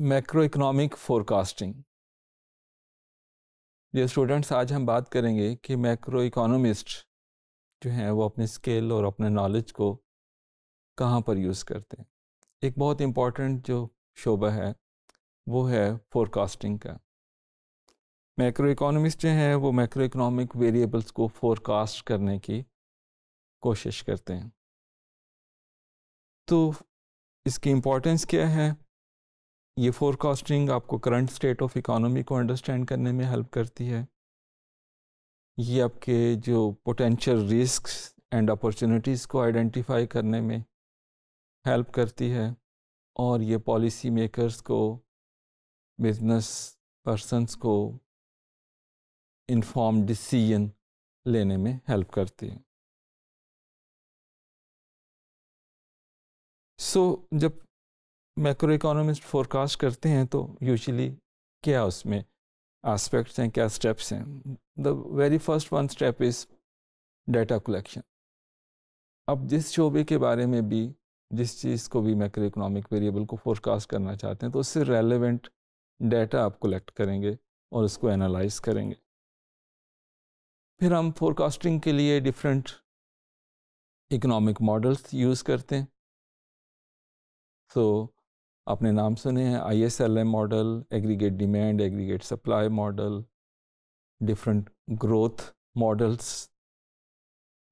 macro macroeconomic forecasting ये students आज हम बात करेंगे कि मैक्रो इकोनॉमिस्ट जो हैं वो अपने स्केल और अपने नॉलेज को कहाँ पर यूज़ करते हैं एक बहुत इम्पॉर्टेंट जो शोबा है वो है फोरकास्टिंग का मैक्रो इकोनॉमिस्ट जो हैं वो मैक्रो इकोनॉमिक वेरिएबल्स को फोरकास्ट करने की कोशिश करते हैं तो इसकी इम्पोर्टेंस क्या है ये फोरकास्टिंग आपको करंट स्टेट ऑफ इकोनॉमी को अंडरस्टैंड करने में हेल्प करती है ये आपके जो पोटेंशियल रिस्क एंड अपॉर्चुनिटीज़ को आइडेंटिफाई करने में हेल्प करती है और ये पॉलिसी मेकर्स को बिजनेस पर्सनस को इन्फॉर्म डिसीजन लेने में हेल्प करती है सो so, जब मैक्रो इकोनॉमिस्ट फोरकास्ट करते हैं तो यूजुअली क्या उसमें एस्पेक्ट्स हैं क्या स्टेप्स हैं the very first one step is data collection अब जिस शोबे के बारे में भी जिस चीज़ को भी मैक्रो इकोनॉमिक वेरिएबल को फोरकास्ट करना चाहते हैं तो उससे रेलेवेंट डाटा आप कलेक्ट करेंगे और उसको एनालाइज करेंगे फिर हम फोरकास्टिंग के लिए डिफरेंट इकोनॉमिक मॉडल्स यूज़ करते हैं so, आपने नाम सुने हैं I S L M model aggregate demand aggregate supply model different growth models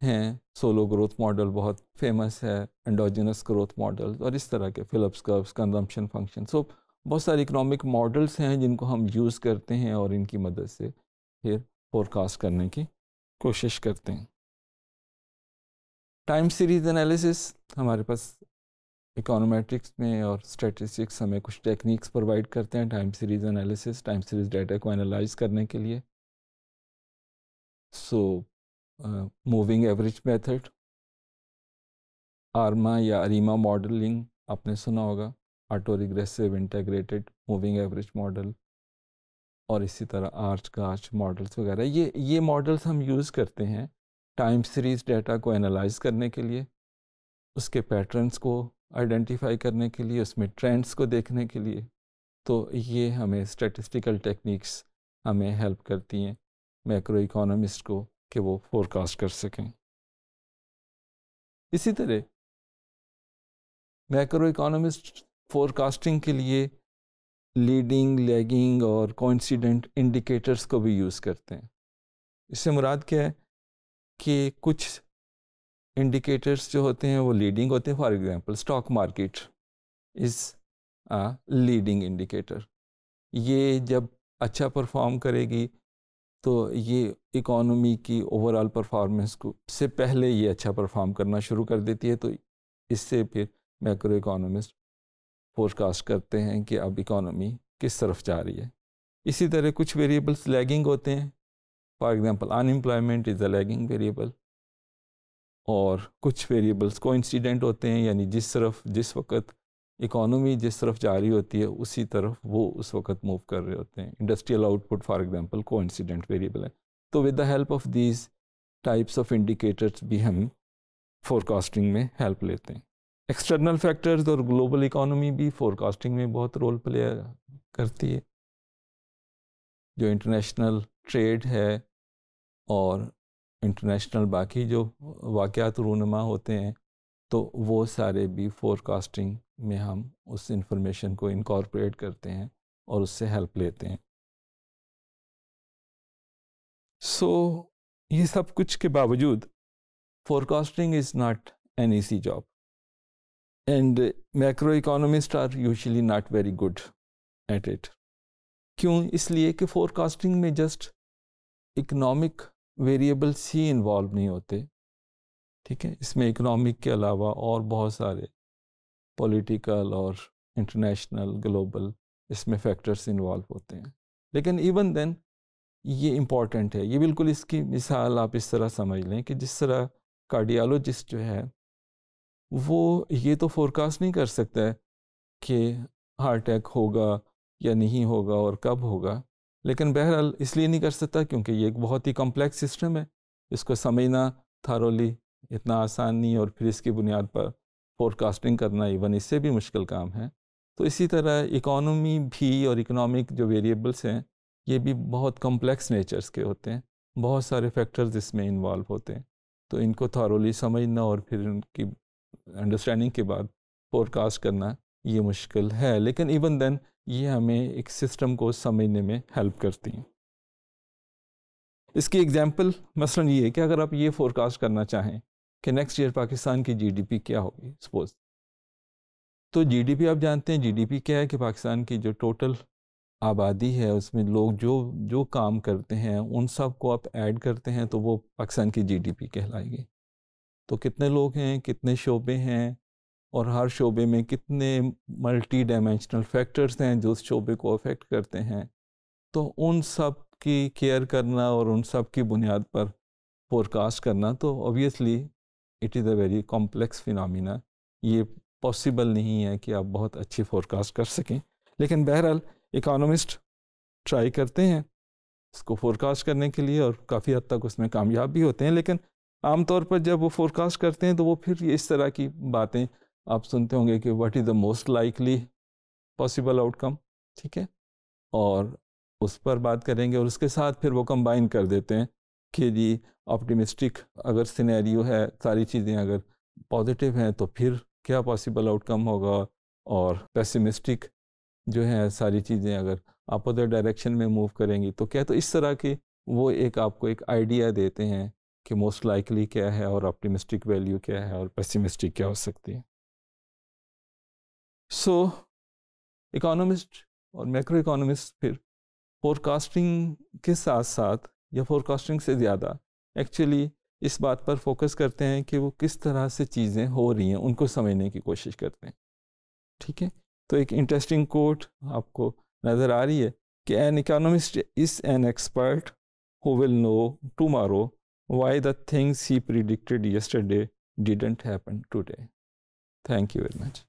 हैं सोलो ग्रोथ मॉडल बहुत फेमस है एंडोजिनस ग्रोथ मॉडल और इस तरह के Phillips curves consumption function so बहुत सारे इकोनॉमिक मॉडल्स हैं जिनको हम यूज़ करते हैं और इनकी मदद से फिर फोरकास्ट करने की कोशिश करते हैं टाइम सीरीज एनालिसिस हमारे पास इकोनोमेट्रिक्स में और स्टेटिस्टिक्स हमें कुछ टेक्निक्स प्रोवाइड करते हैं time series analysis time series data को एनालाइज करने के लिए so moving average method ARMA या अरीमा मॉडलिंग आपने सुना होगा auto regressive integrated moving average model और इसी तरह आर्च गार्च मॉडल्स वगैरह ये ये मॉडल्स हम यूज़ करते हैं टाइम सीरीज डाटा को एनालाइज करने के लिए उसके पैटर्न्स को आइडेंटिफाई करने के लिए उसमें ट्रेंड्स को देखने के लिए तो ये हमें स्टेटिस्टिकल टेक्निक्स हमें हेल्प करती हैं मैक्रो इकोनॉमिस्ट को कि वो फोरकास्ट कर सकें इसी तरह मैक्रो इकोनॉमिस्ट फोरकास्टिंग के लिए लीडिंग लैगिंग और कोइंसिडेंट इंडिकेटर्स को भी यूज़ करते हैं इससे मुराद क्या है कि कुछ इंडिकेटर्स जो होते हैं वो लीडिंग होते हैं for example stock market is leading indicator ये जब अच्छा परफॉर्म करेगी तो ये इकोनॉमी की ओवरऑल परफॉर्मेंस को से पहले ये अच्छा परफॉर्म करना शुरू कर देती है तो इससे फिर मैक्रो इकोनॉमिस्ट फोरकास्ट करते हैं कि अब इकोनॉमी किस तरफ जा रही है इसी तरह कुछ वेरिएबल्स लैगिंग होते हैं for example unemployment is a lagging variable और कुछ वेरिएबल्स को इंसिडेंट होते हैं यानी जिस तरफ जिस वक्त इकोनॉमी जिस तरफ जा रही होती है उसी तरफ वो उस वक्त मूव कर रहे होते हैं industrial output for example coincident variable है तो with the help of these types of indicators भी हम फोरकास्टिंग में हेल्प लेते हैं एक्सटर्नल फैक्टर्स और ग्लोबल इकोनॉमी भी फोरकास्टिंग में बहुत रोल प्ले करती है जो इंटरनेशनल ट्रेड है और इंटरनेशनल बाकी जो वाक़ात रूनमा होते हैं तो वो सारे भी फोरकास्टिंग में हम उस इंफॉर्मेशन को इनकॉर्पोरेट करते हैं और उससे हेल्प लेते हैं सो so, ये सब कुछ के बावजूद forecasting is not an easy job and macro economist are usually not very good at it क्यों इसलिए कि फोरकास्टिंग में जस्ट इकोनॉमिक वेरिएबल्स ही इन्वॉल्व नहीं होते ठीक है इसमें इकोनॉमिक के अलावा और बहुत सारे पॉलिटिकल और इंटरनेशनल ग्लोबल इसमें फैक्टर्स इन्वॉल्व होते हैं लेकिन इवन देन ये इम्पॉर्टेंट है ये बिल्कुल इसकी मिसाल आप इस तरह समझ लें कि जिस तरह कार्डियोलॉजिस्ट जो है वो ये तो फोरकास्ट नहीं कर सकता है कि हार्ट अटैक होगा या नहीं होगा और कब होगा लेकिन बहरहाल इसलिए नहीं कर सकता क्योंकि ये एक बहुत ही कॉम्प्लेक्स सिस्टम है इसको समझना थारोली इतना आसान नहीं और फिर इसकी बुनियाद पर फोरकास्टिंग करना इवन इससे भी मुश्किल काम है तो इसी तरह इकोनॉमी भी और इकोनॉमिक जो वेरिएबल्स हैं ये भी बहुत कॉम्प्लेक्स नेचर्स के होते हैं बहुत सारे फैक्टर्स इसमें इन्वॉल्व होते हैं तो इनको थारोली समझना और फिर उनकी अंडरस्टैंडिंग के बाद फोरकास्ट करना ये मुश्किल है लेकिन इवन देन ये हमें एक सिस्टम को समझने में हेल्प करती हैं इसकी एग्जांपल मसलन ये है कि अगर आप ये फोरकास्ट करना चाहें कि नेक्स्ट ईयर पाकिस्तान की जीडीपी क्या होगी सपोज तो जीडीपी आप जानते हैं जीडीपी क्या है कि पाकिस्तान की जो टोटल आबादी है उसमें लोग जो जो काम करते हैं उन सब को आप ऐड करते हैं तो वो पाकिस्तान की जीडीपी कहलाएगी तो कितने लोग हैं कितने शोबे हैं और हर शोबे में कितने मल्टी डायमेंशनल फैक्टर्स हैं जो उस शोबे को अफेक्ट करते हैं तो उन सब की केयर करना और उन सब की बुनियाद पर फोरकास्ट करना तो obviously it is a very complex phenomena ये पॉसिबल नहीं है कि आप बहुत अच्छी फोरकास्ट कर सकें लेकिन बहरहाल इकोनॉमिस्ट ट्राई करते हैं इसको फोरकास्ट करने के लिए और काफ़ी हद तक उसमें कामयाब भी होते हैं लेकिन आमतौर पर जब वो फोरकास्ट करते हैं तो वो फिर इस तरह की बातें आप सुनते होंगे कि what is the most likely possible outcome ठीक है और उस पर बात करेंगे और उसके साथ फिर वो कंबाइन कर देते हैं कि जी ऑप्टिमिस्टिक अगर सिनेरियो है सारी चीज़ें अगर पॉजिटिव हैं तो फिर क्या पॉसिबल आउटकम होगा और पेसिमिस्टिक जो है सारी चीज़ें अगर अपोजिट डायरेक्शन में मूव करेंगी तो क्या तो इस तरह की वो एक आपको एक आइडिया देते हैं कि मोस्ट लाइकली क्या है और ऑप्टिमिस्टिक वैल्यू क्या है और पेसिमिस्टिक क्या हो सकती है सो इकोनॉमिस्ट और मैक्रो इकोनॉमिस्ट फिर फोरकास्टिंग के साथ साथ या फोरकास्टिंग से ज़्यादा एक्चुअली इस बात पर फोकस करते हैं कि वो किस तरह से चीज़ें हो रही हैं उनको समझने की कोशिश करते हैं ठीक है तो एक इंटरेस्टिंग कोट आपको नज़र आ रही है कि an economist is an expert who will know tomorrow why the things he predicted yesterday didn't happen today thank you very much